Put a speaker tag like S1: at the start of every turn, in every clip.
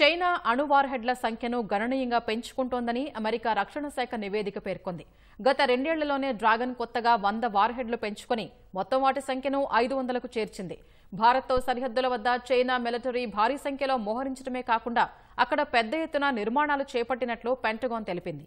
S1: China అణువార్హెడ్ల సంఖ్యను గణనీయంగా పెంచుకుంటోందని America రక్షణ శాఖ నివేదిక పేర్కొంది గత రెండేళ్లలోనే డ్రాగన్ కొత్తగా వంద వార్హెడ్లు పెంచుకుని మొత్తం వాటి సంఖ్యను ఐదు వందలకు చేర్చింది భారత్తో సరిహద్దుల వద్ద చైనా మిలిటరీ భారీ సంఖ్యలో మోహరించడమే కాకుండా అక్కడ పెద్ద ఎత్తున నిర్మాణాలు చేపట్టినట్లు పెంటగాన్ తెలిపింది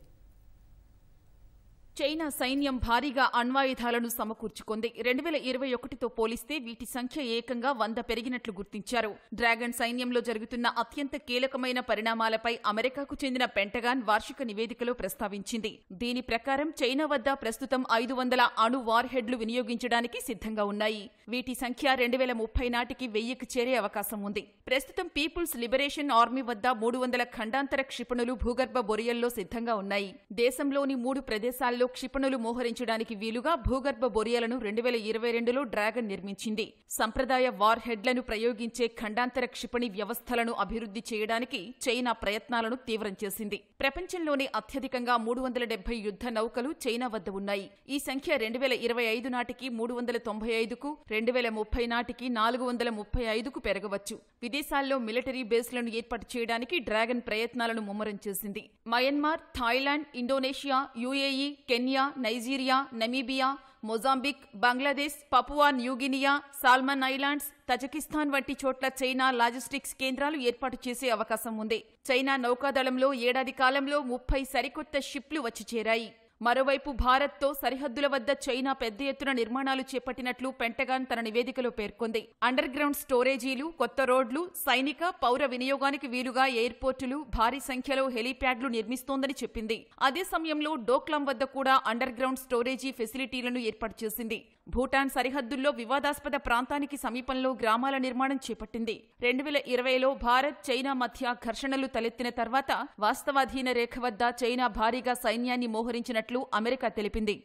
S2: చైనా సైన్యం
S1: భారీగా అణ్వాయుధాలను సమకూర్చుకుంది రెండు వేల ఇరవై
S2: ఒకటితో పోలిస్తే వీటి సంఖ్య ఏకంగా వంద పెరిగినట్లు గుర్తించారు డ్రాగన్ సైన్యంలో జరుగుతున్న అత్యంత కీలకమైన పరిణామాలపై అమెరికాకు చెందిన పెంటగాన్ వార్షిక నివేదికలో ప్రస్తావించింది దీని ప్రకారం చైనా వద్ద ప్రస్తుతం ఐదు వందల అణు వార్ హెడ్లు వినియోగించడానికి సిద్ధంగా ఉన్నాయి వీటి సంఖ్య రెండు వేల ముప్పై నాటికి వెయ్యికి చేరే అవకాశం ఉంది ప్రస్తుతం పీపుల్స్ లిబరేషన్ ఆర్మీ వద్ద మూడు వందల ఖండాంతర క్షిపణులు భూగర్భ బొరియల్లో సిద్ధంగా ఉన్నాయి దేశంలోని మూడు ప్రదేశాల్లో స్థాయిలో క్షిపణులు మోహరించడానికి వీలుగా భూగర్భ బొరియలను రెండు వేల ఇరవై రెండులో డ్రాగన్ నిర్మించింది సంప్రదాయ వార్ హెడ్లను ప్రయోగించే ఖండాంతర క్షిపణి వ్యవస్థలను అభివృద్ధి చేయడానికి చైనా ప్రయత్నాలను తీవ్రం చేసింది ప్రపంచంలోనే అత్యధికంగా మూడు వందల డెబ్బై యుద్ధ నౌకలు చైనా వద్ద ఉన్నాయి ఈ సంఖ్య రెండు వేల ఇరవై ఐదు నాటికి మూడు వందల తొంభై ఐదుకు రెండు వేల ముప్పై నాటికి నాలుగు వందల ముప్పై ఐదుకు పెరగవచ్చు విదేశాల్లో మిలిటరీ బేస్లను ఏర్పాటు చేయడానికి డ్రాగన్ ప్రయత్నాలను ముమ్మరం చేసింది Myanmar Thailand Indonesia UAE Kenya Nigeria Namibia Mozambique Bangladesh Papua New Guinea Solomon Islands Tajikistan వంటి చోట్ల చైనా లాజిస్టిక్స్ కేంద్రాలు ఏర్పాటు చేసే అవకాశం ఉంది చైనా నౌకాదళంలో ఏడాది కాలంలో ముప్పై సరికొత్త షిప్లు వచ్చి చేరాయి మరోవైపు భారత్తో సరిహద్దుల వద్ద చైనా పెద్ద ఎత్తున నిర్మాణాలు చేపట్టినట్లు పెంటగాన్ తన నివేదికలో పేర్కొంది అండర్ గ్రౌండ్ స్టోరేజీలు కొత్త రోడ్లు సైనిక పౌర వినియోగానికి వీలుగా ఎయిర్పోర్టులు భారీ సంఖ్యలో హెలీప్యాడ్లు నిర్మిస్తోందని చెప్పింది అదే సమయంలో డోక్లాం వద్ద కూడా అండర్ గ్రౌండ్ స్టోరేజీ ఫెసిలిటీలను ఏర్పాటు చేసింది భూటాన్ సరిహద్దుల్లో వివాదాస్పద ప్రాంతానికి సమీపంలో గ్రామాల నిర్మాణం చేపట్టింది రెండు వేల ఇరవైలో భారత్ చైనా మధ్య ఘర్షణలు తలెత్తిన తర్వాత వాస్తవాధీన రేఖ వద్ద చైనా భారీగా సైన్యాన్ని మోహరించినట్లు అమెరికా తెలిపింది